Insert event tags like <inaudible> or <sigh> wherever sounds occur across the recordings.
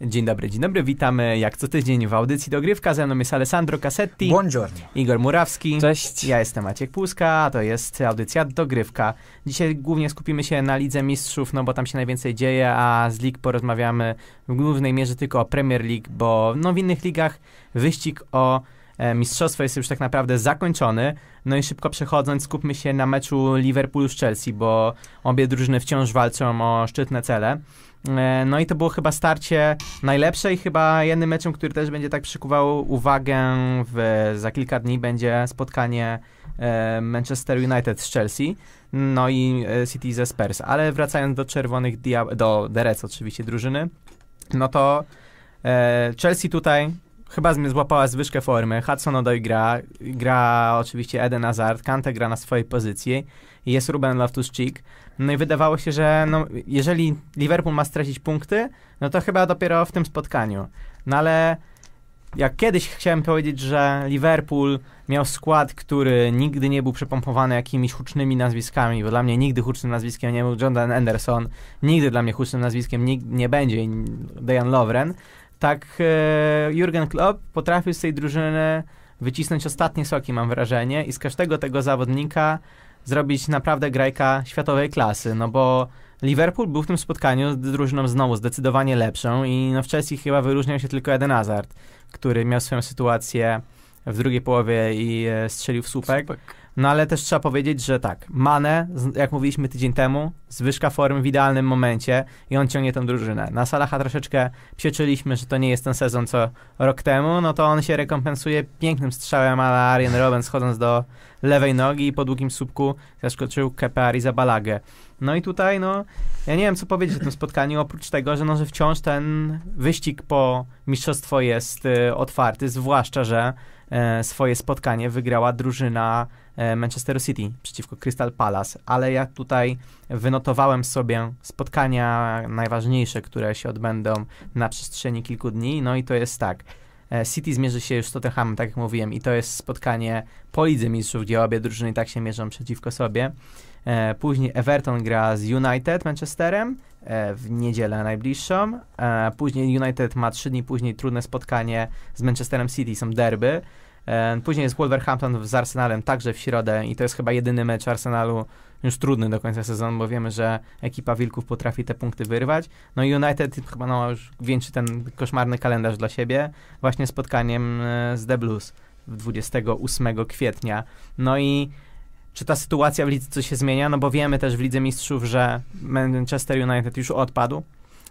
Dzień dobry, dzień dobry, witamy jak co tydzień w audycji Dogrywka, ze mną jest Alessandro Cassetti, Buongiorno. Igor Murawski, Cześć. ja jestem Maciek Puska, a to jest audycja Dogrywka. Dzisiaj głównie skupimy się na Lidze Mistrzów, no bo tam się najwięcej dzieje, a z lig porozmawiamy w głównej mierze tylko o Premier League, bo no w innych ligach wyścig o e, mistrzostwo jest już tak naprawdę zakończony. No i szybko przechodząc, skupmy się na meczu Liverpool z Chelsea, bo obie drużyny wciąż walczą o szczytne cele. E, no i to było chyba starcie najlepsze i chyba jednym meczem, który też będzie tak przykuwał uwagę w, za kilka dni będzie spotkanie e, Manchester United z Chelsea, no i e, City ze Spurs. Ale wracając do czerwonych, diab- do derec oczywiście drużyny, no to Chelsea tutaj chyba złapała zwyżkę formy. Hudson Odoi gra, gra oczywiście Eden Hazard, Kante gra na swojej pozycji, jest Ruben Loftus-Cheek, no i wydawało się, że no, jeżeli Liverpool ma stracić punkty, no to chyba dopiero w tym spotkaniu. No ale jak kiedyś chciałem powiedzieć, że Liverpool miał skład, który nigdy nie był przepompowany jakimiś hucznymi nazwiskami, bo dla mnie nigdy hucznym nazwiskiem nie był Jordan Anderson, nigdy dla mnie hucznym nazwiskiem nie, będzie Dejan Lovren, tak e, Jurgen Klopp potrafił z tej drużyny wycisnąć ostatnie soki, mam wrażenie, i z każdego tego zawodnika zrobić naprawdę grajka światowej klasy, no bo Liverpool był w tym spotkaniu drużyną znowu zdecydowanie lepszą i no w Chelsea chyba wyróżniał się tylko jeden Hazard, który miał swoją sytuację w drugiej połowie i e, strzelił w słupek. słupek. No ale też trzeba powiedzieć, że tak, Mane, jak mówiliśmy tydzień temu, zwyżka formy w idealnym momencie i on ciągnie tę drużynę. Na Salaha troszeczkę przeczyliśmy, że to nie jest ten sezon co rok temu, no to on się rekompensuje pięknym strzałem ala Arjen Robben schodząc do lewej nogi i po długim słupku zaskoczył za Balagę. No i tutaj, no, ja nie wiem, co powiedzieć o tym spotkaniu, oprócz tego, że, no, że wciąż ten wyścig po mistrzostwo jest y, otwarty, zwłaszcza, że E, swoje spotkanie wygrała drużyna e, Manchester City przeciwko Crystal Palace, ale ja tutaj wynotowałem sobie spotkania najważniejsze, które się odbędą na przestrzeni kilku dni, no i to jest tak. E, City zmierzy się już z Tottenhamem, tak jak mówiłem, i to jest spotkanie po Lidze Mistrzów, gdzie obie drużyny tak się mierzą przeciwko sobie. Później Everton gra z United Manchesterem, E, w niedzielę najbliższą. E, później United ma trzy dni później trudne spotkanie z Manchesterem City, są derby. E, później jest Wolverhampton z Arsenalem także w środę i to jest chyba jedyny mecz Arsenalu już trudny do końca sezonu, bo wiemy, że ekipa Wilków potrafi te punkty wyrwać. No i United chyba no, już wieńczy ten koszmarny kalendarz dla siebie właśnie spotkaniem z The Blues 28 kwietnia. No i czy ta sytuacja w lidze coś się zmienia, no bo wiemy też w Lidze Mistrzów, że Manchester United już odpadł,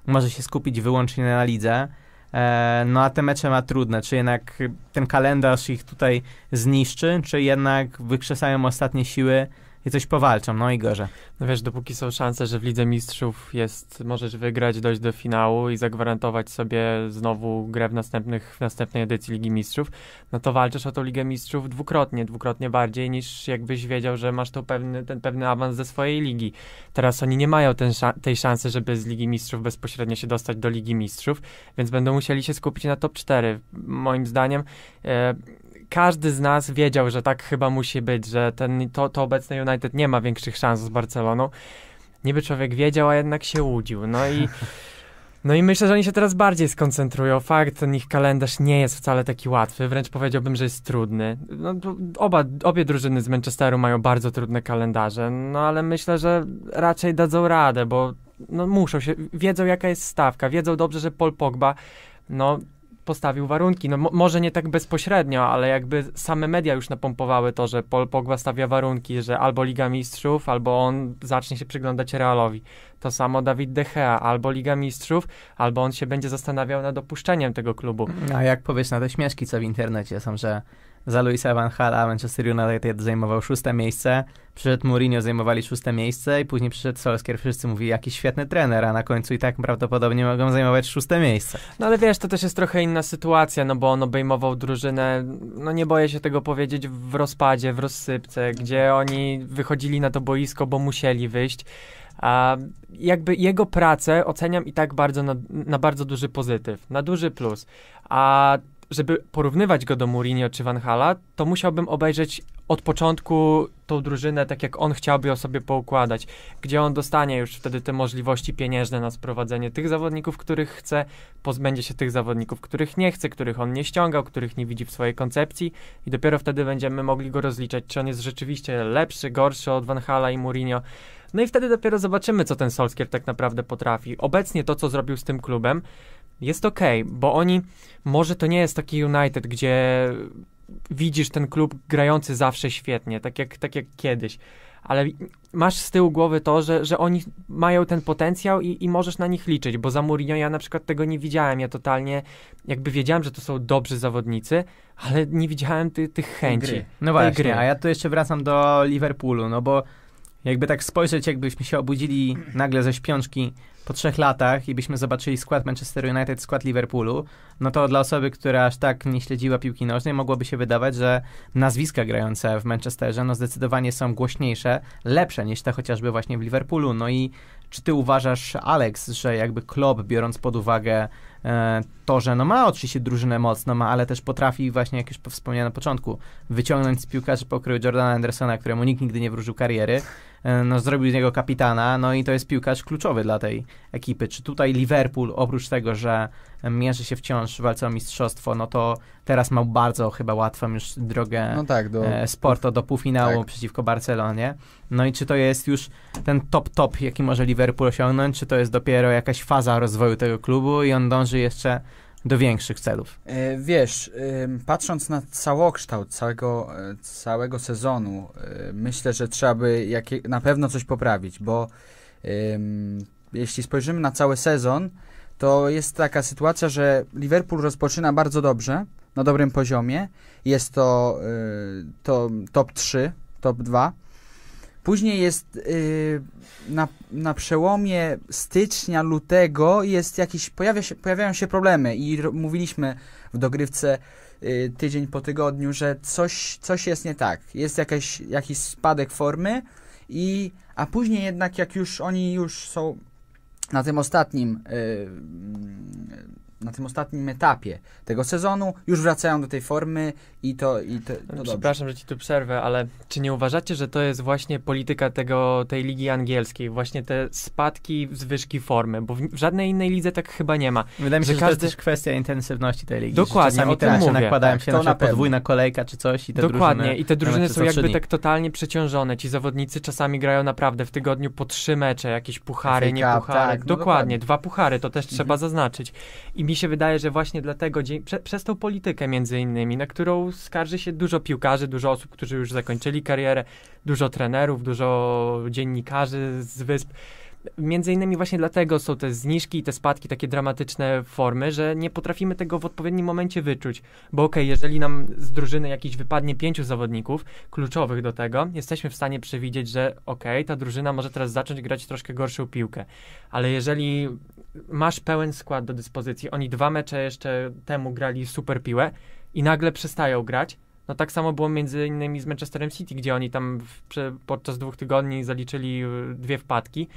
może się skupić wyłącznie na lidze, e, no a te mecze ma trudne, czy jednak ten kalendarz ich tutaj zniszczy, czy jednak wykrzesają ostatnie siły i coś powalczą, no i gorze. No wiesz, dopóki są szanse, że w Lidze Mistrzów jest, możesz wygrać, dojść do finału i zagwarantować sobie znowu grę w, następnych, w następnej edycji Ligi Mistrzów, no to walczysz o tą Ligę Mistrzów dwukrotnie, dwukrotnie bardziej niż jakbyś wiedział, że masz to pewny, ten pewny awans ze swojej ligi. Teraz oni nie mają ten, tej szansy, żeby z Ligi Mistrzów bezpośrednio się dostać do Ligi Mistrzów, więc będą musieli się skupić na top 4. Moim zdaniem e, każdy z nas wiedział, że tak chyba musi być, że ten, to, to obecne United nie ma większych szans z Barceloną. Niby człowiek wiedział, a jednak się łudził. No i, no i myślę, że oni się teraz bardziej skoncentrują. Fakt, ten ich kalendarz nie jest wcale taki łatwy, wręcz powiedziałbym, że jest trudny. No, oba, obie drużyny z Manchesteru mają bardzo trudne kalendarze, no ale myślę, że raczej dadzą radę, bo no, muszą się, wiedzą jaka jest stawka, wiedzą dobrze, że Paul Pogba no postawił warunki. No może nie tak bezpośrednio, ale jakby same media już napompowały to, że Paul Pogba stawia warunki, że albo Liga Mistrzów, albo on zacznie się przyglądać Realowi. To samo Dawid De Gea, albo Liga Mistrzów, albo on się będzie zastanawiał nad opuszczeniem tego klubu. A jak powiesz na te śmieszki, co w internecie są, że za Luisa Van Hala Manchester United zajmował szóste miejsce, przyszedł Mourinho, zajmowali szóste miejsce i później przyszedł Solskjaer, wszyscy mówili, jaki świetny trener, a na końcu i tak prawdopodobnie mogą zajmować szóste miejsce. No ale wiesz, to też jest trochę inna sytuacja, no bo on obejmował drużynę, no nie boję się tego powiedzieć, w rozpadzie, w rozsypce, gdzie oni wychodzili na to boisko, bo musieli wyjść. A jakby jego pracę oceniam i tak bardzo na, na, bardzo duży pozytyw, na duży plus. A żeby porównywać go do Mourinho czy Van Hala, to musiałbym obejrzeć od początku tą drużynę tak, jak on chciałby ją sobie poukładać, gdzie on dostanie już wtedy te możliwości pieniężne na sprowadzenie tych zawodników, których chce, pozbędzie się tych zawodników, których nie chce, których on nie ściągał, których nie widzi w swojej koncepcji i dopiero wtedy będziemy mogli go rozliczać, czy on jest rzeczywiście lepszy, gorszy od Van Hala i Mourinho. No i wtedy dopiero zobaczymy, co ten Solskier tak naprawdę potrafi. Obecnie to, co zrobił z tym klubem, jest okej, okay, bo oni, może to nie jest taki United, gdzie widzisz ten klub grający zawsze świetnie, tak jak, tak jak kiedyś, ale masz z tyłu głowy to, że, że oni mają ten potencjał i, i możesz na nich liczyć, bo za Mourinho ja na przykład tego nie widziałem, ja totalnie jakby wiedziałem, że to są dobrzy zawodnicy, ale nie widziałem ty, tych chęci. Gry. No właśnie, gry. a ja tu jeszcze wracam do Liverpoolu, no bo jakby tak spojrzeć, jakbyśmy się obudzili nagle ze śpiączki po trzech latach i byśmy zobaczyli skład Manchester United, skład Liverpoolu, no to dla osoby, która aż tak nie śledziła piłki nożnej, mogłoby się wydawać, że nazwiska grające w Manchesterze no zdecydowanie są głośniejsze, lepsze niż te chociażby właśnie w Liverpoolu. No i czy ty uważasz, Alex, że jakby Klopp, biorąc pod uwagę e, to, że no ma oczywiście drużynę mocno, ma, ale też potrafi właśnie, jak już wspomniałem na początku, wyciągnąć z piłkarzy pokroju Jordana Andersona, któremu nikt nigdy nie wróżył kariery, E, no, zrobił z niego kapitana, no i to jest piłkarz kluczowy dla tej ekipy. Czy tutaj Liverpool, oprócz tego, że mierzy się wciąż w walce o mistrzostwo, no to teraz ma bardzo chyba łatwą już drogę no tak, do, e, Sporto do półfinału tak. przeciwko Barcelonie. No i czy to jest już ten top top, jaki może Liverpool osiągnąć, czy to jest dopiero jakaś faza rozwoju tego klubu i on dąży jeszcze do większych celów. E, wiesz, e, patrząc na całokształt całego, e, całego sezonu, myślę, że trzeba by jakie, na pewno coś poprawić, bo jeśli spojrzymy na cały sezon, to jest taka sytuacja, że Liverpool rozpoczyna bardzo dobrze, na dobrym poziomie. Jest to, to top 3, top 2 Później jest yy, na, na przełomie stycznia, lutego jest jakiś, pojawia się, pojawiają się problemy i mówiliśmy w dogrywce yy, tydzień po tygodniu, że coś, coś jest nie tak. Jest jakaś, jakiś spadek formy i, a później jednak jak już oni już są na tym ostatnim yy, na tym ostatnim etapie tego sezonu już wracają do tej formy i to. I to, to Przepraszam, dobrze. że ci tu przerwę, ale czy nie uważacie, że to jest właśnie polityka tego, tej ligi angielskiej? Właśnie te spadki, zwyżki formy, bo w, w żadnej innej lidze tak chyba nie ma. Wydaje mi się, że, każdy... to jest też kwestia intensywności tej ligi. Dokładnie, o tym mówię. nakładają tak, się to na podwójna kolejka czy coś i te Dokładnie, drużyny, i te drużyny są jakby tak totalnie przeciążone. Ci zawodnicy czasami grają naprawdę w tygodniu po trzy mecze, jakieś puchary, FK, nie puchary. Tak, no dokładnie, no dokładnie, dwa puchary, to też mhm. trzeba zaznaczyć. I mi się wydaje, że właśnie dlatego, prze, przez tą politykę między innymi, na którą skarży się dużo piłkarzy, dużo osób, którzy już zakończyli karierę, dużo trenerów, dużo dziennikarzy z wysp. Między innymi właśnie dlatego są te zniżki i te spadki, takie dramatyczne formy, że nie potrafimy tego w odpowiednim momencie wyczuć. Bo okej, okay, jeżeli nam z drużyny jakiś wypadnie pięciu zawodników, kluczowych do tego, jesteśmy w stanie przewidzieć, że okej, okay, ta drużyna może teraz zacząć grać troszkę gorszą piłkę. Ale jeżeli masz pełen skład do dyspozycji. Oni dwa mecze jeszcze temu grali super piłę i nagle przestają grać. No tak samo było między innymi z Manchesterem City, gdzie oni tam podczas dwóch tygodni zaliczyli e, dwie wpadki.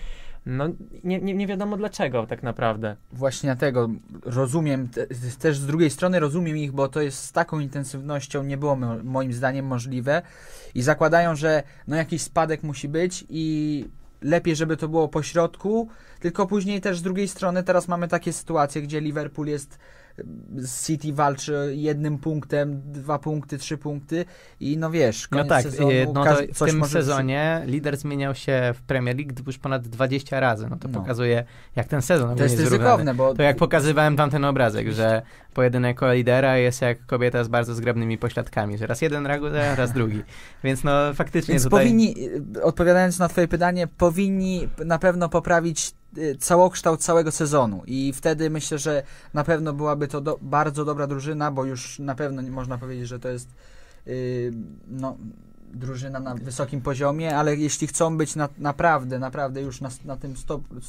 No nie, nie, nie wiadomo dlaczego tak naprawdę. Właśnie dlatego rozumiem, te, też z drugiej strony rozumiem ich, bo to jest z taką intensywnością nie było moim zdaniem możliwe i zakładają, że no jakiś spadek musi być i lepiej, żeby to było po środku, tylko później też z drugiej strony teraz mamy takie sytuacje, gdzie Liverpool jest City walczy jednym punktem, dwa punkty, trzy punkty i no wiesz, no koniec no tak, y, sezonu, no w tym może... sezonie lider zmieniał się w Premier League już ponad 20 razy, no to no. pokazuje jak ten sezon To jest ryzykowne, bo... To jak pokazywałem tamten obrazek, że pojedynek lidera jest jak kobieta z bardzo zgrabnymi pośladkami, że raz jeden reaguje, raz drugi. <laughs> Więc no faktycznie Więc tutaj... powinni, y, odpowiadając na twoje pytanie, powinni na pewno poprawić Y, całokształt całego sezonu i wtedy myślę, że na pewno byłaby to do, bardzo dobra drużyna, bo już na pewno można powiedzieć, że to jest yy, no, drużyna na wysokim poziomie, ale jeśli chcą być na, naprawdę, naprawdę już na, na tym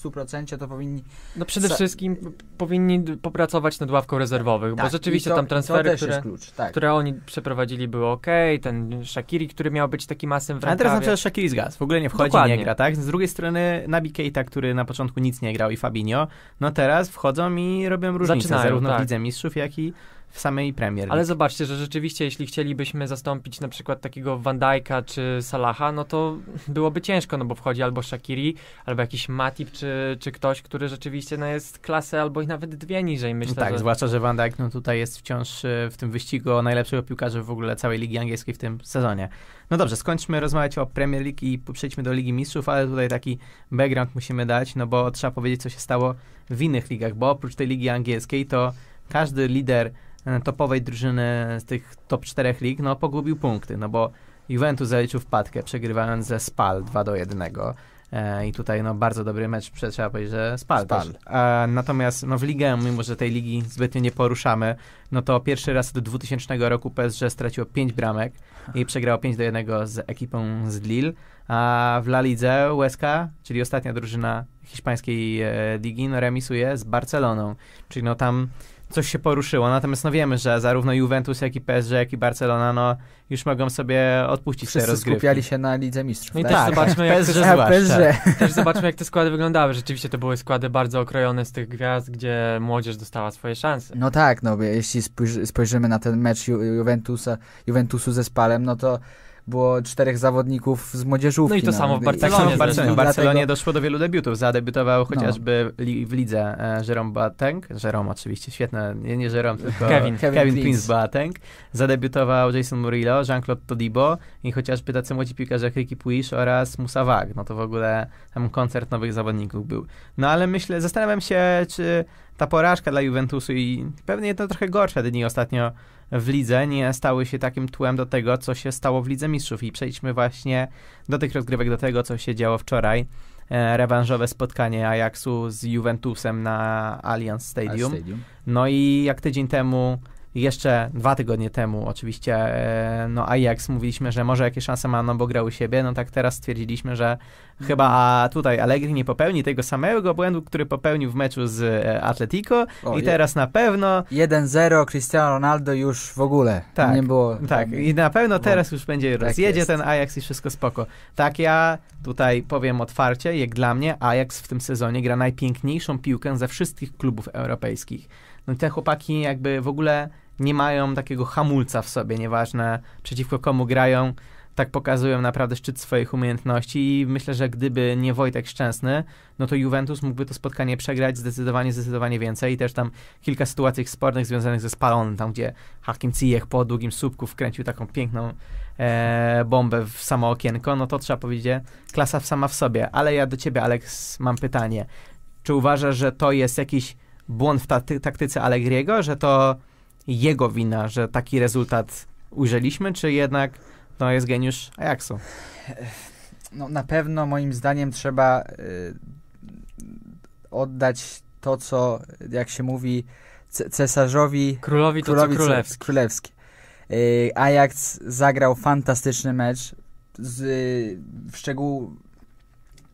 100%, to powinni... No przede wszystkim powinni popracować nad ławką rezerwowych, tak, bo rzeczywiście to, tam transfery, które, klucz, tak. które oni przeprowadzili były ok, ten Shakiri, który miał być takim masem w rękawie. A teraz na przykład Shakiri zgasł, w ogóle nie wchodzi, Dokładnie. nie gra, tak? Z drugiej strony Nabi Keita, który na początku nic nie grał i Fabinho, no teraz wchodzą i robią różnicę Zaczynają, zarówno tak. w Lidze Mistrzów, jak i w samej Premier League. Ale zobaczcie, że rzeczywiście jeśli chcielibyśmy zastąpić na przykład takiego Van Dijk'a czy Salaha, no to byłoby ciężko, no bo wchodzi albo Shakiri, albo jakiś Matip, czy, czy ktoś, który rzeczywiście no, jest klasę albo i nawet dwie niżej, myślę. No tak, że... zwłaszcza, że Van Dijk no, tutaj jest wciąż e, w tym wyścigu najlepszego piłkarza w ogóle całej Ligi Angielskiej w tym sezonie. No dobrze, skończmy rozmawiać o Premier League i przejdźmy do Ligi Mistrzów, ale tutaj taki background musimy dać, no bo trzeba powiedzieć, co się stało w innych ligach, bo oprócz tej Ligi Angielskiej to każdy lider E, topowej drużyny z tych top czterech lig, no pogubił punkty, no bo Juventus zaliczył wpadkę, przegrywając ze Spal 2 do 1. E, I tutaj no, bardzo dobry mecz, trzeba powiedzieć, że Spal, Spal. Też. E, natomiast no, w ligę, mimo że tej ligi zbytnio nie poruszamy, no to pierwszy raz od 2000 roku PSG straciło 5 bramek i przegrało 5 do 1 z ekipą z Lille. A w La Lidze czyli ostatnia drużyna hiszpańskiej e, ligi, no, remisuje z Barceloną. Czyli no tam coś się poruszyło. Natomiast no wiemy, że zarówno Juventus, jak i PSG, jak i Barcelona, no już mogą sobie odpuścić Wszyscy te rozgrywki. skupiali się na Lidze Mistrzów. No i tak, też zobaczmy, jak PSG, te, PSG. <laughs> Też zobaczmy, jak te składy wyglądały. Rzeczywiście to były składy bardzo okrojone z tych gwiazd, gdzie młodzież dostała swoje szanse. No tak, no jeśli spojrzymy na ten mecz Juventusa, Juventusu ze Spalem, no to było czterech zawodników z młodzieżówki. No i to no. samo w Barcelonie. Tak samo w Barcelonie. W Barcelonie doszło do wielu debiutów. Zadebiutował chociażby no. w lidze e, Jerome Boateng. Jerome oczywiście, świetne. Nie, nie Jerome, tylko <laughs> Kevin, Kevin, Kevin Prince Boateng. Zadebiutował Jason Murillo, Jean-Claude Todibo i chociażby tacy młodzi piłkarze jak Ricky Puish oraz Musa Wag. No to w ogóle tam koncert nowych zawodników był. No ale myślę, zastanawiam się, czy ta porażka dla Juventusu i pewnie to trochę gorsze dni ostatnio w lidze nie stały się takim tłem do tego, co się stało w Lidze Mistrzów. I przejdźmy właśnie do tych rozgrywek, do tego, co się działo wczoraj. E, rewanżowe spotkanie Ajaxu z Juventusem na Allianz Stadium. No i jak tydzień temu jeszcze dwa tygodnie temu oczywiście, e, no Ajax mówiliśmy, że może jakieś szanse ma, no bo grał u siebie, no tak teraz stwierdziliśmy, że chyba mhm. tutaj Allegri nie popełni tego samego błędu, który popełnił w meczu z e, Atletico o, i teraz na pewno... 1-0 Cristiano Ronaldo już w ogóle. Tak, nie było... Tak, i na pewno teraz już będzie, tak rozjedzie jest. ten Ajax i wszystko spoko. Tak ja tutaj powiem otwarcie, jak dla mnie Ajax w tym sezonie gra najpiękniejszą piłkę ze wszystkich klubów europejskich. No te chłopaki jakby w ogóle nie mają takiego hamulca w sobie, nieważne przeciwko komu grają, tak pokazują naprawdę szczyt swoich umiejętności i myślę, że gdyby nie Wojtek Szczęsny, no to Juventus mógłby to spotkanie przegrać zdecydowanie, zdecydowanie więcej i też tam kilka sytuacji spornych związanych ze spalonym, tam gdzie Hakim Ziyech po długim słupku wkręcił taką piękną e, bombę w samo okienko, no to trzeba powiedzieć, klasa sama w sobie. Ale ja do ciebie, Aleks, mam pytanie. Czy uważasz, że to jest jakiś błąd w taktyce Allegriego, że to jego wina, że taki rezultat ujrzeliśmy, czy jednak no, jest geniusz Ajaxu? No, na pewno moim zdaniem trzeba y, oddać to, co jak się mówi cesarzowi... Królowi to królowi, co królewski. królewski. Y, Ajax zagrał fantastyczny mecz. Z, y, w szczegół,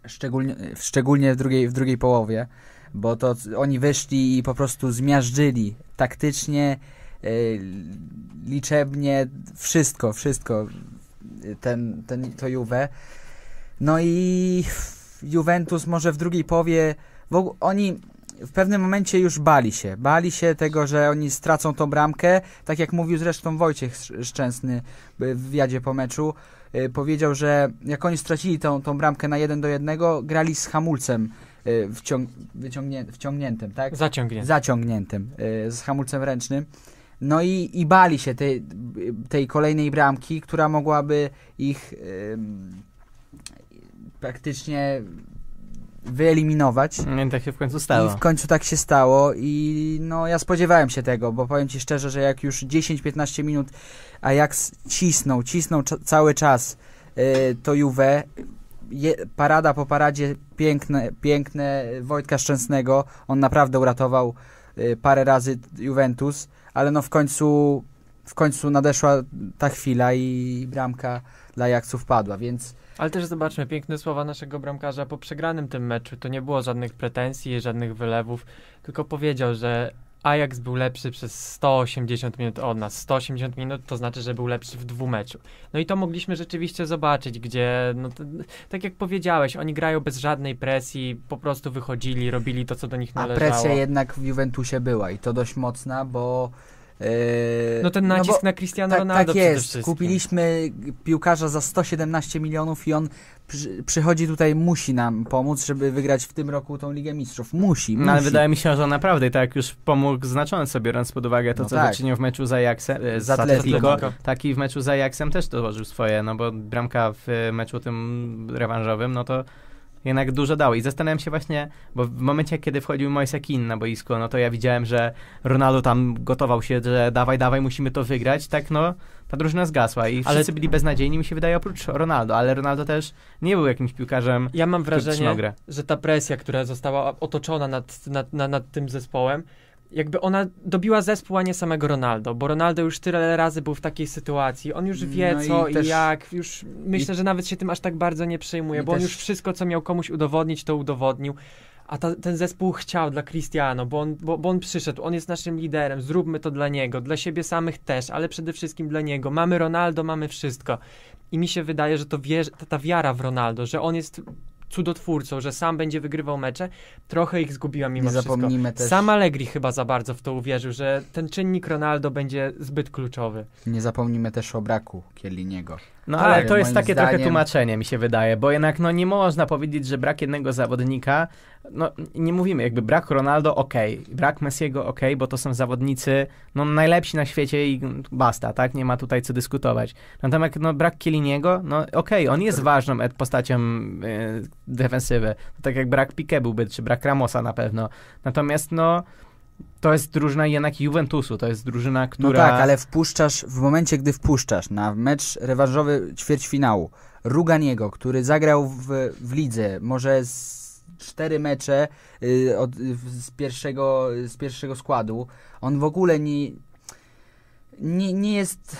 szczególnie, szczególnie w drugiej, w drugiej połowie bo to oni wyszli i po prostu zmiażdżyli taktycznie, E, liczebnie, wszystko, wszystko e, ten, ten, to Juve. No i Juventus może w drugiej powie, bo oni w pewnym momencie już bali się. Bali się tego, że oni stracą tą bramkę. Tak jak mówił zresztą Wojciech Szczęsny w wywiadzie po meczu, e, powiedział, że jak oni stracili tą, tą bramkę na 1 do 1, grali z hamulcem wciąg wciągniętym, tak? Zaciągniętym. Zaciągniętym, z hamulcem ręcznym. No i, i bali się tej, tej kolejnej bramki, która mogłaby ich praktycznie wyeliminować. No I tak się w końcu stało. I w końcu tak się stało i no ja spodziewałem się tego, bo powiem Ci szczerze, że jak już 10-15 minut Ajax cisnął, cisnął cały czas yy, to Juve, je, parada po paradzie piękne, piękne Wojtka Szczęsnego, on naprawdę uratował yy, parę razy Juventus, ale no w końcu, w końcu nadeszła ta chwila i bramka dla Jakców padła, więc... Ale też zobaczmy piękne słowa naszego bramkarza po przegranym tym meczu. To nie było żadnych pretensji, żadnych wylewów, tylko powiedział, że Ajax był lepszy przez 180 minut od nas. 180 minut to znaczy, że był lepszy w dwóch meczu. No i to mogliśmy rzeczywiście zobaczyć, gdzie, no, to, tak jak powiedziałeś, oni grają bez żadnej presji, po prostu wychodzili, robili to, co do nich należało. A presja jednak w Juventusie była i to dość mocna, bo Yy, no ten no nacisk no bo, na Cristiano tak, Ronaldo Tak jest, kupiliśmy piłkarza za 117 milionów i on przy, przychodzi tutaj, musi nam pomóc, żeby wygrać w tym roku tą Ligę Mistrzów. Musi, no, musi. ale wydaje mi się, że on naprawdę tak już pomógł znacząco, biorąc pod uwagę to, no co tak. w meczu z Ajaxem, e, z, Atletico. Tak i w meczu z Ajaxem też dołożył swoje, no bo bramka w meczu tym rewanżowym, no to jednak dużo dało. I zastanawiam się właśnie, bo w momencie, kiedy wchodził Moise Kin na boisko, no to ja widziałem, że Ronaldo tam gotował się, że dawaj, dawaj, musimy to wygrać. Tak, no, ta drużyna zgasła i ale... wszyscy byli beznadziejni, mi się wydaje, oprócz Ronaldo, ale Ronaldo też nie był jakimś piłkarzem. Ja mam wrażenie, że ta presja, która została otoczona nad, nad, nad, nad tym zespołem, jakby ona dobiła zespół, a nie samego Ronaldo, bo Ronaldo już tyle razy był w takiej sytuacji, on już wie no co i, jak, już myślę, i, że nawet się tym aż tak bardzo nie przejmuje, bo on już wszystko, co miał komuś udowodnić, to udowodnił, a ta, ten zespół chciał dla Cristiano, bo on, bo, bo on przyszedł, on jest naszym liderem, zróbmy to dla niego, dla siebie samych też, ale przede wszystkim dla niego, mamy Ronaldo, mamy wszystko i mi się wydaje, że to ta, ta wiara w Ronaldo, że on jest cudotwórcą, że sam będzie wygrywał mecze, trochę ich zgubiła mimo Nie zapomnijmy wszystko. Też... Sam Allegri chyba za bardzo w to uwierzył, że ten czynnik Ronaldo będzie zbyt kluczowy. Nie zapomnijmy też o braku Kieliniego. No tak, ale to jest takie zdaniem... trochę tłumaczenie, mi się wydaje, bo jednak no, nie można powiedzieć, że brak jednego zawodnika, no nie mówimy jakby brak Ronaldo, okej, okay, brak Messiego, okej, okay, bo to są zawodnicy no, najlepsi na świecie i basta, tak? Nie ma tutaj co dyskutować. Natomiast no, brak Kieliniego, no okej, okay, on jest ważną e, postacią y, defensywy, tak jak brak Pique byłby, czy brak Ramosa na pewno. Natomiast no to jest drużyna jednak Juventusu, to jest drużyna, no która... No tak, ale wpuszczasz, w momencie gdy wpuszczasz na mecz rewanżowy ćwierćfinału Ruganiego, który zagrał w, w lidze, może z cztery mecze y, od, z, pierwszego, z pierwszego składu, on w ogóle nie, nie, nie jest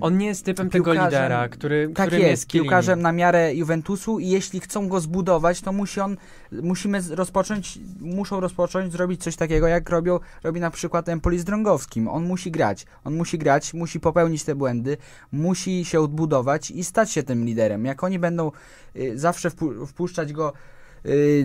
on nie jest typem piłkarzem, tego lidera, który Tak jest, jest piłkarzem na miarę Juventusu i jeśli chcą go zbudować, to musi on, musimy rozpocząć, muszą rozpocząć zrobić coś takiego, jak robią, robi na przykład Empoli z Drągowskim. On musi grać, on musi grać, musi popełnić te błędy, musi się odbudować i stać się tym liderem. Jak oni będą y, zawsze wpu wpuszczać go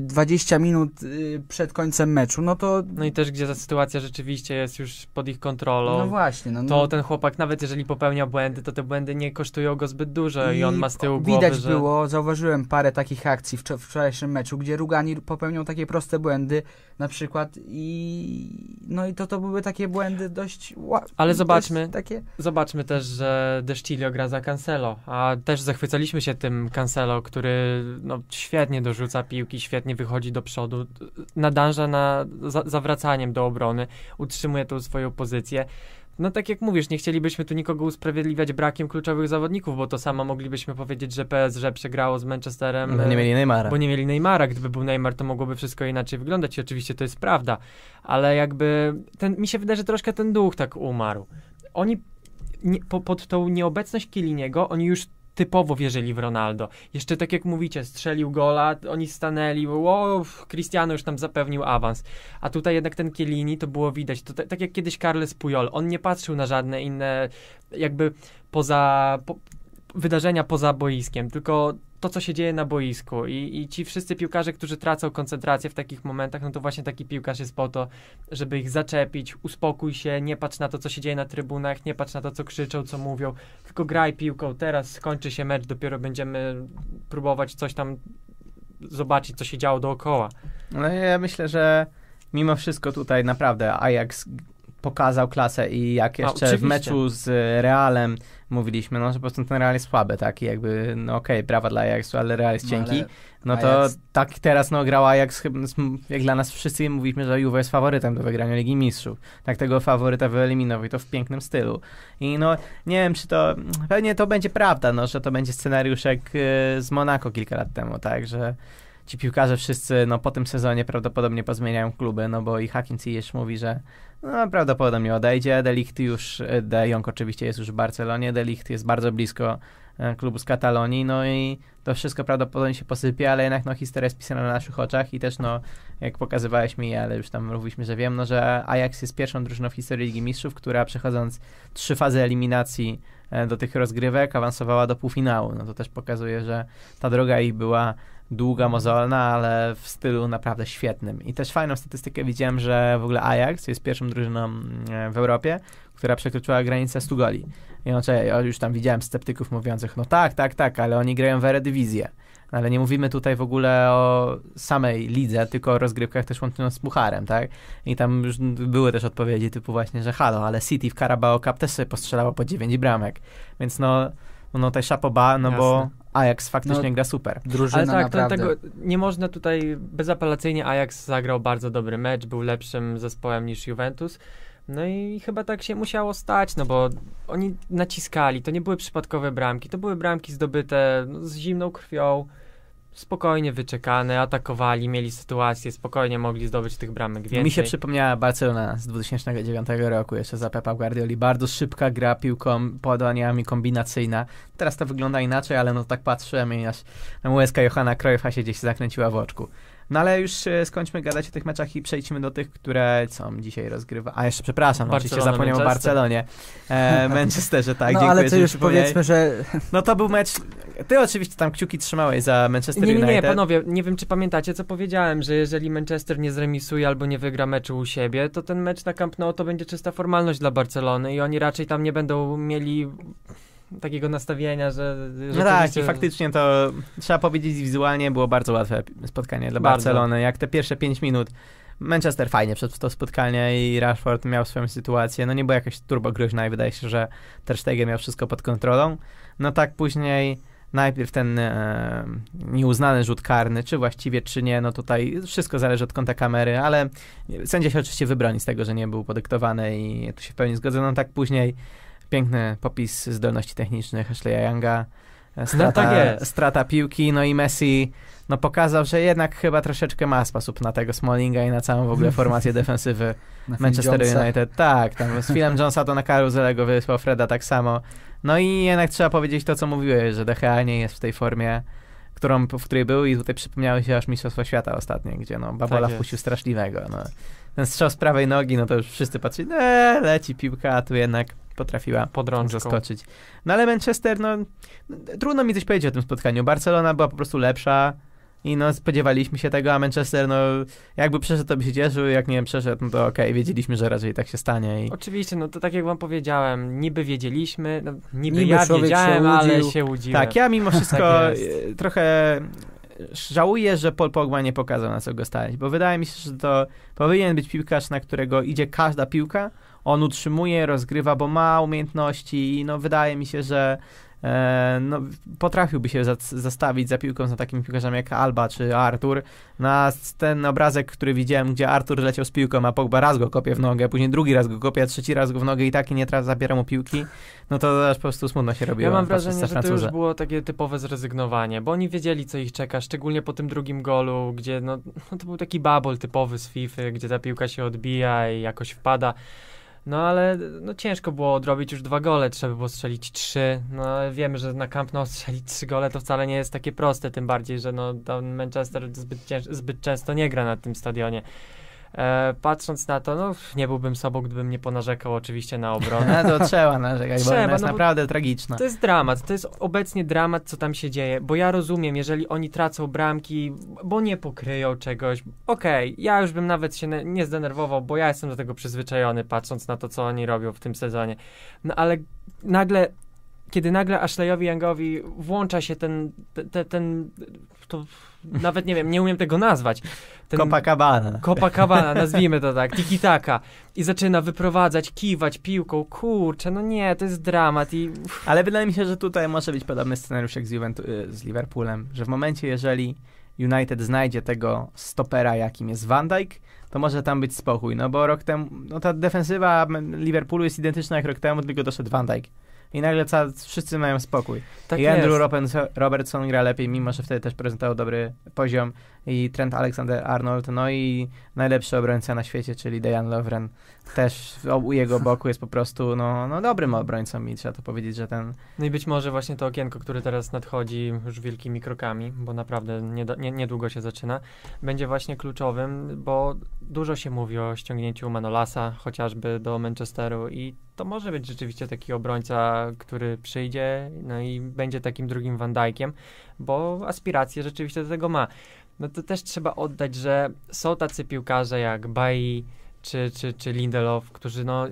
20 y, minut y, przed końcem meczu, no to... No i też, gdzie ta sytuacja rzeczywiście jest już pod ich kontrolą. No właśnie. No, no. To ten chłopak, nawet jeżeli popełnia błędy, to te błędy nie kosztują go zbyt dużo i, i on ma z tyłu widać głowy, Widać że... było, zauważyłem parę takich akcji w wczorajszym meczu, gdzie Rugani popełniał takie proste błędy na przykład i... No i to, to były takie błędy dość... Ale zobaczmy, dość takie... zobaczmy też, że Deszcilio gra za Cancelo, a też zachwycaliśmy się tym Cancelo, który no, świetnie dorzuca piłki piłki świetnie wychodzi do przodu, nadąża na za, zawracaniem do obrony, utrzymuje tą swoją pozycję. No tak jak mówisz, nie chcielibyśmy tu nikogo usprawiedliwiać brakiem kluczowych zawodników, bo to samo moglibyśmy powiedzieć, że PSG przegrało z Manchesterem. Bo nie mieli Neymara. Bo nie mieli Neymara. Gdyby był Neymar, to mogłoby wszystko inaczej wyglądać i oczywiście to jest prawda, ale jakby ten, mi się wydaje, że troszkę ten duch tak umarł. Oni nie, po, pod tą nieobecność Kieliniego, oni już typowo wierzyli w Ronaldo. Jeszcze tak jak mówicie, strzelił gola, oni stanęli, wow, Cristiano już tam zapewnił awans. A tutaj jednak ten Kielini, to było widać, to tak jak kiedyś Carles Puyol, on nie patrzył na żadne inne, jakby poza... Po, wydarzenia poza boiskiem, tylko to, co się dzieje na boisku I, i ci wszyscy piłkarze, którzy tracą koncentrację w takich momentach, no to właśnie taki piłkarz jest po to, żeby ich zaczepić, uspokój się, nie patrz na to, co się dzieje na trybunach, nie patrz na to, co krzyczą, co mówią, tylko graj piłką, teraz skończy się mecz, dopiero będziemy próbować coś tam zobaczyć, co się działo dookoła. No ja myślę, że mimo wszystko tutaj naprawdę Ajax pokazał klasę i jak jeszcze A, w meczu z Realem mówiliśmy, no, że po prostu ten Real jest słaby, tak? I jakby, no okej, okay, brawa dla Ajaxu, ale Real jest no, cienki. No to Ajax... tak teraz, no, grała Ajax, no, jak dla nas wszyscy mówiliśmy, że Juve jest faworytem do wygrania Ligi Mistrzów. Tak tego faworyta wyeliminował i to w pięknym stylu. I no, nie wiem, czy to, pewnie to będzie prawda, no, że to będzie scenariusz jak y, z Monako kilka lat temu, tak? Że ci piłkarze wszyscy no, po tym sezonie prawdopodobnie pozmieniają kluby, no bo i Hakim Ziyech mówi, że no, prawdopodobnie odejdzie. Delicht już, e, De Jong oczywiście jest już w Barcelonie, Delicht jest bardzo blisko e, klubu z Katalonii, no i to wszystko prawdopodobnie się posypie, ale jednak no, historia jest pisana na naszych oczach i też no, jak pokazywałeś mi, ale już tam mówiliśmy, że wiem, no, że Ajax jest pierwszą drużyną w historii Ligi Mistrzów, która przechodząc trzy fazy eliminacji e, do tych rozgrywek awansowała do półfinału. No to też pokazuje, że ta droga ich była długa, mozolna, ale w stylu naprawdę świetnym. I też fajną statystykę widziałem, że w ogóle Ajax jest pierwszą drużyną mm, w Europie, która przekroczyła granicę 100 goli. I znaczy, ja już tam widziałem sceptyków mówiących, no tak, tak, tak, ale oni grają w Eredivisie. Ale nie mówimy tutaj w ogóle o samej lidze, tylko o rozgrywkach też łączonych z Pucharem, tak? I tam już były też odpowiedzi typu właśnie, że halo, ale City w Carabao Cup też sobie postrzelało po 9 bramek. Więc no, no tutaj szapoba, no Jasne. bo Ajax faktycznie no, gra super. Drużyna Ale tak, naprawdę. Tego, nie można tutaj bezapelacyjnie Ajax zagrał bardzo dobry mecz, był lepszym zespołem niż Juventus. No i chyba tak się musiało stać, no bo oni naciskali, to nie były przypadkowe bramki, to były bramki zdobyte no, z zimną krwią spokojnie wyczekane, atakowali, mieli sytuację, spokojnie mogli zdobyć tych bramek więcej. Mi się przypomniała Barcelona z 2009 roku, jeszcze za Pepa Guardioli. Bardzo szybka gra piłką, podaniami kombinacyjna. Teraz to wygląda inaczej, ale no tak patrzyłem i aż na Johana się gdzieś zakręciła w oczku. No ale już e, skończmy gadać o tych meczach i przejdźmy do tych, które są dzisiaj rozgrywa. A jeszcze przepraszam, Barcelona, no, oczywiście zapomniałem o Barcelonie. E, <laughs> Manchesterze, tak, no, dziękuję. ale to już powiedzmy, że... No to był mecz... Ty oczywiście tam kciuki trzymałeś za Manchester nie, nie, Nie, panowie, nie wiem czy pamiętacie, co powiedziałem, że jeżeli Manchester nie zremisuje albo nie wygra meczu u siebie, to ten mecz na Camp Nou to będzie czysta formalność dla Barcelony i oni raczej tam nie będą mieli takiego nastawienia, że. no tak, faktycznie to trzeba powiedzieć wizualnie było bardzo łatwe spotkanie dla bardzo. Barcelony. Jak te pierwsze 5 minut. Manchester fajnie przed to spotkanie i Rashford miał swoją sytuację. No nie była jakaś turbo groźna i wydaje się, że Ter Stegen miał wszystko pod kontrolą. No tak później najpierw ten e, nieuznany rzut karny, czy właściwie, czy nie, no tutaj wszystko zależy od kąta kamery, ale sędzia się oczywiście wybroni z tego, że nie był podyktowany i tu się w pełni zgodzę. No tak później piękny popis zdolności technicznych Ashleya Younga. No strata, no tak jest. strata piłki, no i Messi no pokazał, że jednak chyba troszeczkę ma sposób na tego Smallinga i na całą w ogóle <laughs> formację defensywy Manchester United. Tak, tam z filmem Jonesa to na go wysłał Freda tak samo. No i jednak trzeba powiedzieć to, co mówiłeś, że DHA nie jest w tej formie, którą, w której był i tutaj przypomniały się aż Mistrzostwa Świata ostatnie, gdzie no Babola tak wpuścił straszliwego. No ten strzał z prawej nogi, no to już wszyscy patrzyli, eee, leci piłka, a tu jednak potrafiła Podrączką. zaskoczyć. No ale Manchester, no trudno mi coś powiedzieć o tym spotkaniu. Barcelona była po prostu lepsza i no spodziewaliśmy się tego, a Manchester, no jakby przeszedł, to by się cieszył, jak nie przeszedł, no to okej, okay, wiedzieliśmy, że raczej tak się stanie. I... Oczywiście, no to tak jak wam powiedziałem, niby wiedzieliśmy, no, niby, niby ja wiedziałem, się ale się łudziłem. Tak, ja mimo <laughs> tak wszystko tak trochę żałuję, że Paul Pogba nie pokazał na co go stać, bo wydaje mi się, że to powinien być piłkarz, na którego idzie każda piłka, on utrzymuje, rozgrywa, bo ma umiejętności i no wydaje mi się, że E, no, potrafiłby się za, zastawić za piłką za takim piłkarzami jak Alba czy Artur. Na no, ten obrazek, który widziałem, gdzie Artur leciał z piłką, a Pogba raz go kopie w nogę, później drugi raz go kopie, a trzeci raz go w nogę i tak i nie zabiera mu piłki, no to aż po prostu smutno się robiło. Ja mam wrażenie, że to już było takie typowe zrezygnowanie, bo oni wiedzieli, co ich czeka, szczególnie po tym drugim golu, gdzie no, no to był taki babol typowy z FIFA, gdzie ta piłka się odbija i jakoś wpada. No ale no, ciężko było odrobić już dwa gole, trzeba było strzelić trzy. No wiemy, że na Camp Nou strzelić trzy gole to wcale nie jest takie proste, tym bardziej, że no, Manchester zbyt, zbyt często nie gra na tym stadionie. E, patrząc na to, no nie byłbym sobą, gdybym nie ponarzekał oczywiście na obronę. <laughs> No to trzeba narzekać, trzeba, bo ona jest no, naprawdę tragiczna. To jest dramat, to jest obecnie dramat, co tam się dzieje, bo ja rozumiem, jeżeli oni tracą bramki, bo nie pokryją czegoś, okej, okay, ja już bym nawet się nie zdenerwował, bo ja jestem do tego przyzwyczajony, patrząc na to, co oni robią w tym sezonie. No ale nagle kiedy nagle Ashleyowi Youngowi włącza się ten, te, ten to nawet nie wiem, nie umiem tego nazwać. Ten Copacabana. Copacabana, <laughs> nazwijmy to tak, tiki-taka. I zaczyna wyprowadzać, kiwać piłką, kurczę, no nie, to jest dramat i... Uff. Ale wydaje mi się, że tutaj może być podobny scenariusz jak z, Juventu y, z Liverpoolem, że w momencie, jeżeli United znajdzie tego stopera, jakim jest Van Dijk, to może tam być spokój, no bo rok temu, no ta defensywa Liverpoolu jest identyczna jak rok temu, tylko doszedł Van Dijk i nagle ca, wszyscy mają spokój. Tak I Andrew Robertson gra lepiej, mimo że wtedy też prezentował dobry poziom i Trent Alexander-Arnold, no i najlepszy obrońca na świecie, czyli Dejan Lovren. Też u jego boku jest po prostu no, no dobrym obrońcą i trzeba to powiedzieć, że ten... No i być może właśnie to okienko, które teraz nadchodzi już wielkimi krokami, bo naprawdę nie, nie, niedługo się zaczyna, będzie właśnie kluczowym, bo dużo się mówi o ściągnięciu Manolasa chociażby do Manchesteru i to może być rzeczywiście taki obrońca, który przyjdzie no i będzie takim drugim Van Dijkiem, bo aspiracje rzeczywiście do tego ma no to też trzeba oddać, że są tacy piłkarze jak Bai czy, czy, czy Lindelof, którzy no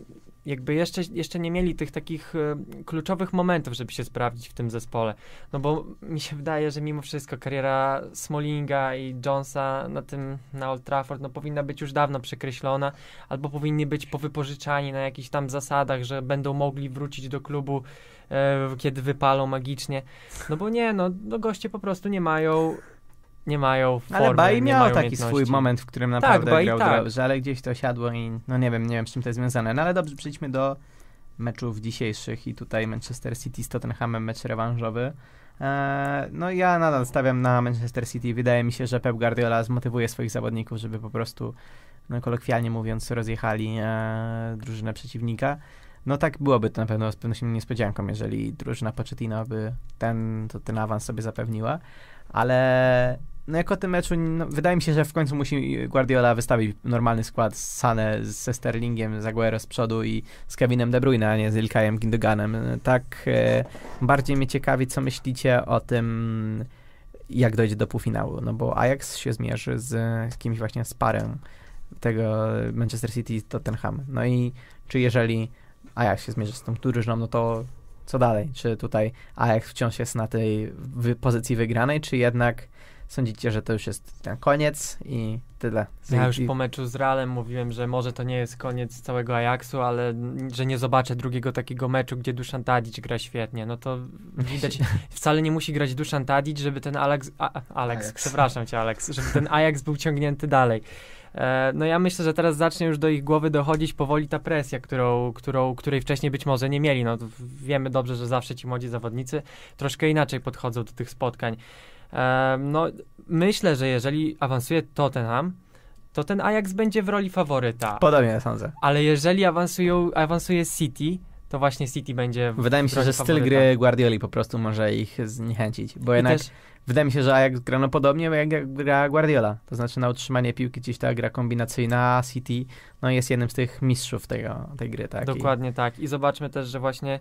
jakby jeszcze, jeszcze nie mieli tych takich e, kluczowych momentów, żeby się sprawdzić w tym zespole. No bo mi się wydaje, że mimo wszystko kariera Smolinga i Jonesa na tym, na Old Trafford, no powinna być już dawno przekreślona, albo powinni być powypożyczani na jakichś tam zasadach, że będą mogli wrócić do klubu, e, kiedy wypalą magicznie. No bo nie, no, no goście po prostu nie mają nie mają formy, Ale i miał taki swój moment, w którym tak, naprawdę tak, grał tak. dobrze, ale gdzieś to siadło i no nie wiem, nie wiem z czym to jest związane. No ale dobrze, przejdźmy do meczów dzisiejszych i tutaj Manchester City z Tottenhamem mecz rewanżowy. Eee, no ja nadal stawiam na Manchester City. Wydaje mi się, że Pep Guardiola zmotywuje swoich zawodników, żeby po prostu, no kolokwialnie mówiąc, rozjechali eee, drużynę przeciwnika. No tak byłoby to na pewno z pewnością niespodzianką, jeżeli drużyna Pochettino by ten, to ten awans sobie zapewniła, ale no jako o tym meczu, no, wydaje mi się, że w końcu musi Guardiola wystawić normalny skład z Sané, ze Sterlingiem, z Aguero z przodu i z Kevinem De Bruyne, a nie z Ilkajem Gindoganem. Tak e, bardziej mnie ciekawi, co myślicie o tym, jak dojdzie do półfinału, no bo Ajax się zmierzy z, z kimś właśnie z parę tego Manchester City i Tottenham. No i czy jeżeli Ajax się zmierzy z tą drużyną, no to co dalej? Czy tutaj Ajax wciąż jest na tej wy pozycji wygranej, czy jednak sądzicie, że to już jest ten koniec i tyle. Ja już po meczu z Realem mówiłem, że może to nie jest koniec całego Ajaxu, ale że nie zobaczę drugiego takiego meczu, gdzie Duszan Tadić gra świetnie. No to widać, <laughs> wcale nie musi grać Duszan Tadić, żeby ten Alex, A, Alex, Ajax. przepraszam cię Alex, żeby ten Ajax był ciągnięty dalej. E, no ja myślę, że teraz zacznie już do ich głowy dochodzić powoli ta presja, którą, którą, której wcześniej być może nie mieli. No wiemy dobrze, że zawsze ci młodzi zawodnicy troszkę inaczej podchodzą do tych spotkań. No, myślę, że jeżeli awansuje Tottenham, to ten Ajax będzie w roli faworyta. Podobnie sądzę. Ale jeżeli awansują, awansuje City, to właśnie City będzie w Wydaje mi się, że styl gry Guardioli po prostu może ich zniechęcić, bo I jednak też... wydaje mi się, że Ajax gra no podobnie jak gra Guardiola, to znaczy na utrzymanie piłki gdzieś ta gra kombinacyjna City, no jest jednym z tych mistrzów tego, tej gry. Tak? Dokładnie I... tak i zobaczmy też, że właśnie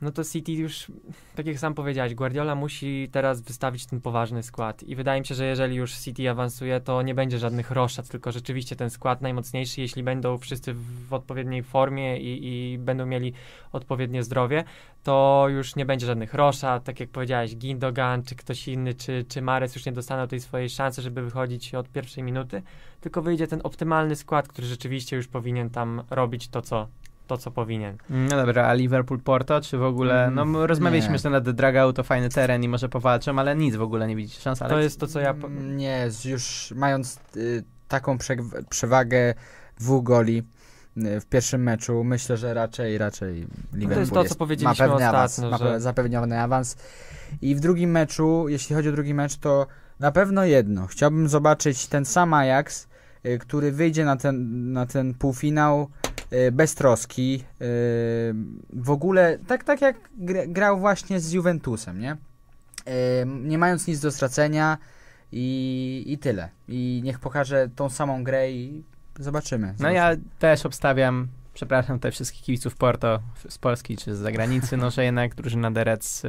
no to City już, tak jak sam powiedziałeś, Guardiola musi teraz wystawić ten poważny skład. I wydaje mi się, że jeżeli już City awansuje, to nie będzie żadnych roszad, tylko rzeczywiście ten skład najmocniejszy, jeśli będą wszyscy w odpowiedniej formie i, i będą mieli odpowiednie zdrowie, to już nie będzie żadnych roszad. Tak jak powiedziałeś, Gindogan, czy ktoś inny, czy, czy Mares już nie dostaną tej swojej szansy, żeby wychodzić od pierwszej minuty, tylko wyjdzie ten optymalny skład, który rzeczywiście już powinien tam robić to, co, to, co powinien. No dobra, a Liverpool-Porto, czy w ogóle, mm, no rozmawialiśmy że nad Dragao, to fajny teren i może powalczą, ale nic w ogóle nie widzicie szans, ale... To jest to, co ja... Mm, nie, już mając y, taką prze przewagę dwóch goli, y, w pierwszym meczu. Myślę, że raczej raczej Liverpool no To jest to, co powiedzieliśmy ma pewny ostatnio. że... Ma zapewniony awans. I w drugim meczu, jeśli chodzi o drugi mecz, to na pewno jedno. Chciałbym zobaczyć ten sam Ajax, y, który wyjdzie na ten, na ten półfinał E, bez troski. E, w ogóle tak, tak jak grał właśnie z Juventusem, nie? E, nie mając nic do stracenia i, i tyle. I niech pokaże tą samą grę i zobaczymy. No zobaczymy. ja też obstawiam przepraszam te wszystkich kibiców Porto z Polski czy z zagranicy, no że jednak drużyna Derec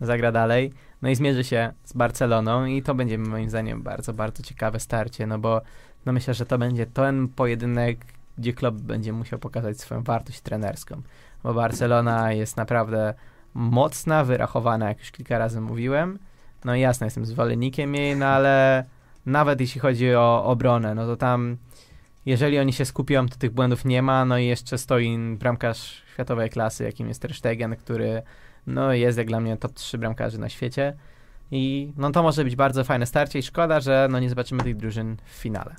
zagra dalej. No i zmierzy się z Barceloną i to będzie moim zdaniem bardzo, bardzo ciekawe starcie, no bo no myślę, że to będzie ten pojedynek, gdzie klub będzie musiał pokazać swoją wartość trenerską, bo Barcelona jest naprawdę mocna, wyrachowana, jak już kilka razy mówiłem. No i jasne, jestem zwolennikiem jej, no ale nawet jeśli chodzi o obronę, no to tam jeżeli oni się skupią, to tych błędów nie ma, no i jeszcze stoi bramkarz światowej klasy, jakim jest Ter Stegen, który no jest jak dla mnie top 3 bramkarzy na świecie. I no to może być bardzo fajne starcie i szkoda, że no nie zobaczymy tych drużyn w finale.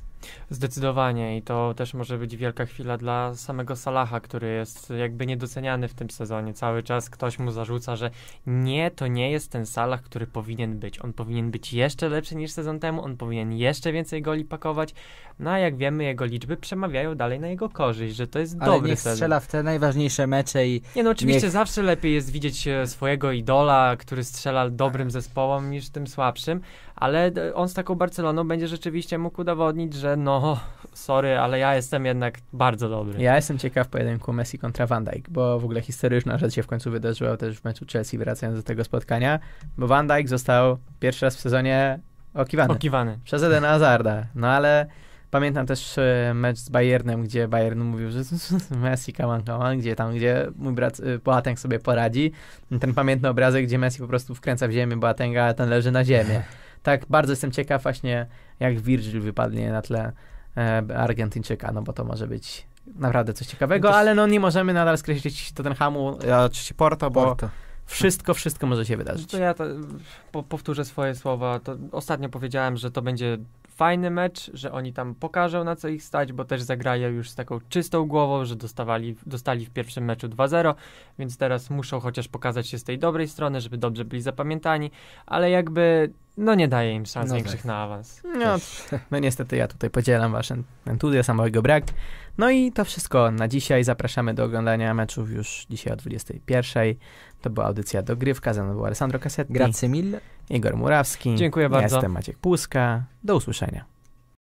Zdecydowanie i to też może być wielka chwila dla samego Salaha, który jest jakby niedoceniany w tym sezonie. Cały czas ktoś mu zarzuca, że nie, to nie jest ten Salah, który powinien być. On powinien być jeszcze lepszy niż sezon temu, on powinien jeszcze więcej goli pakować. No a jak wiemy, jego liczby przemawiają dalej na jego korzyść, że to jest Ale dobry niech sezon. strzela w te najważniejsze mecze i... Nie no, oczywiście niech... zawsze lepiej jest widzieć e, swojego idola, który strzela dobrym zespołom niż tym słabszym, ale e, on z taką Barceloną będzie rzeczywiście mógł udowodnić, że no, sorry, ale ja jestem jednak bardzo dobry. Ja jestem ciekaw pojedynku Messi kontra Van Dijk, bo w ogóle historyczna rzecz się w końcu wydarzyła też w meczu Chelsea, wracając do tego spotkania, bo Van Dijk został pierwszy raz w sezonie okiwany. Okiwany. Przez jeden Hazarda, no ale... Pamiętam też e, mecz z Bayernem, gdzie Bayern mówił, że <laughs> Messi, kaman, kaman, gdzie tam, gdzie mój brat e, Boateng sobie poradzi. Ten pamiętny obrazek, gdzie Messi po prostu wkręca w ziemię Boatenga, a ten leży na ziemię. <laughs> tak bardzo jestem ciekaw właśnie, jak Virgil wypadnie na tle e, Argentyńczyka, no bo to może być naprawdę coś ciekawego, ale no nie możemy nadal skreślić Tottenhamu, czy e, oczywiście Porto, bo Porto. wszystko, wszystko może się wydarzyć. To ja to, po, powtórzę swoje słowa. To ostatnio powiedziałem, że to będzie fajny mecz, że oni tam pokażą na co ich stać, bo też zagrają już z taką czystą głową, że dostawali, dostali w pierwszym meczu 2-0, więc teraz muszą chociaż pokazać się z tej dobrej strony, żeby dobrze byli zapamiętani, ale jakby no nie daje im szans no większych tak. na awans. No, no niestety ja tutaj podzielam wasz entuzjazm, samego brak. No i to wszystko na dzisiaj. Zapraszamy do oglądania meczów już dzisiaj o 21.00. To była audycja Dogrywka. Ze mną był Alessandro Cassetti. Grazie mille. Igor Murawski. Dziękuję bardzo. Jestem Maciek Płuska. Do usłyszenia.